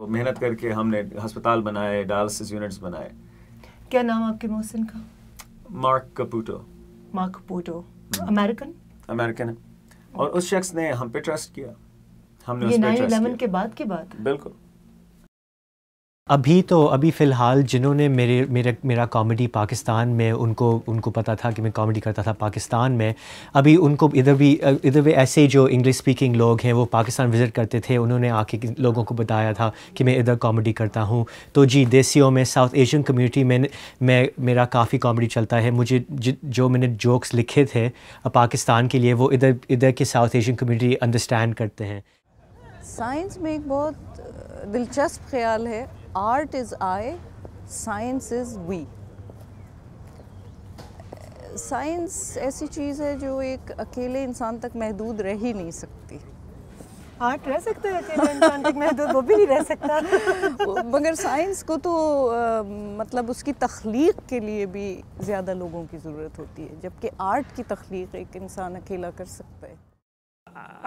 वो मेहनत करके हमने अस्पताल बनाए डायलिसिस यूनिट्स बनाए क्या नाम आपके मोहसिन का मार्क कपूटो मार्क कपूटो हम्म। अमेरिकन अमेरिकन है और उस शख्स ने हम पे ट्रस्ट किया हमने ये 9/11 के बाद की बात बिल्कुल अभी तो अभी फ़िलहाल जिन्होंने मेरे मेरा मेरा कॉमेडी पाकिस्तान में उनको उनको पता था कि मैं कॉमेडी करता था पाकिस्तान में अभी उनको इधर भी इधर भी ऐसे जो इंग्लिश स्पीकिंग लोग हैं वो पाकिस्तान विज़िट करते थे उन्होंने आके लोगों को बताया था कि मैं इधर कॉमेडी करता हूँ तो जी देसीओ में साउथ एशियन कम्यूनिटी में मैं मेरा काफ़ी कॉमेडी चलता है मुझे जो मैंने जोक्स लिखे थे पाकिस्तान के लिए वो इधर इधर के साउथ एशियन कम्यूनिटी अंडरस्टैंड करते हैं साइंस में एक बहुत दिलचस्प ख्याल है Art is I, science is we. Science ऐसी चीज़ है जो एक अकेले इंसान तक महदूद रह ही नहीं सकती आर्ट रह सकता है अकेले इंसान तक महदूद वो भी नहीं रह सकता मगर साइंस को तो आ, मतलब उसकी तख्लीक के लिए भी ज़्यादा लोगों की ज़रूरत होती है जबकि आर्ट की तख्लीक एक इंसान अकेला कर सकता है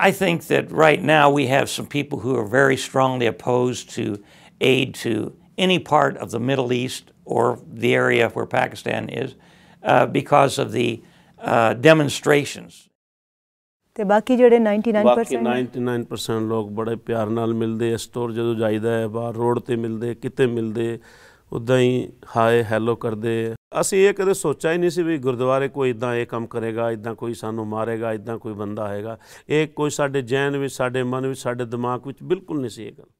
I think that right now we have some people who are very strongly opposed to aid to any part of the Middle East or the area where Pakistan is uh, because of the uh, demonstrations. ਤੇ ਬਾਕੀ ਜਿਹੜੇ 99% ਬਾਕੀ 99% ਲੋਕ ਬੜੇ ਪਿਆਰ ਨਾਲ ਮਿਲਦੇ ਇਸ ਤੋਰ ਜਦੋਂ ਜਾਈਦਾ ਹੈ ਬਾਹਰ ਰੋਡ ਤੇ ਮਿਲਦੇ ਕਿਤੇ ਮਿਲਦੇ ਉਦਾਂ ਹੀ ਹਾਏ ਹੈਲੋ ਕਰਦੇ ਅਸੀਂ ਇਹ ਕਦੇ ਸੋਚਿਆ ਹੀ ਨਹੀਂ ਸੀ ਵੀ ਗੁਰਦੁਆਰੇ ਕੋਈ ਇਦਾਂ ਇਹ ਕੰਮ ਕਰੇਗਾ ਇਦਾਂ ਕੋਈ ਸਾਨੂੰ ਮਾਰੇਗਾ ਇਦਾਂ ਕੋਈ ਬੰਦਾ ਹੈਗਾ ਇਹ ਕੋਈ ਸਾਡੇ ਜੈਨ ਵਿੱਚ ਸਾਡੇ ਮਨ ਵਿੱਚ ਸਾਡੇ ਦਿਮਾਗ ਵਿੱਚ ਬਿਲਕੁਲ ਨਹੀਂ ਸੀ ਇਹ ਗੱਲ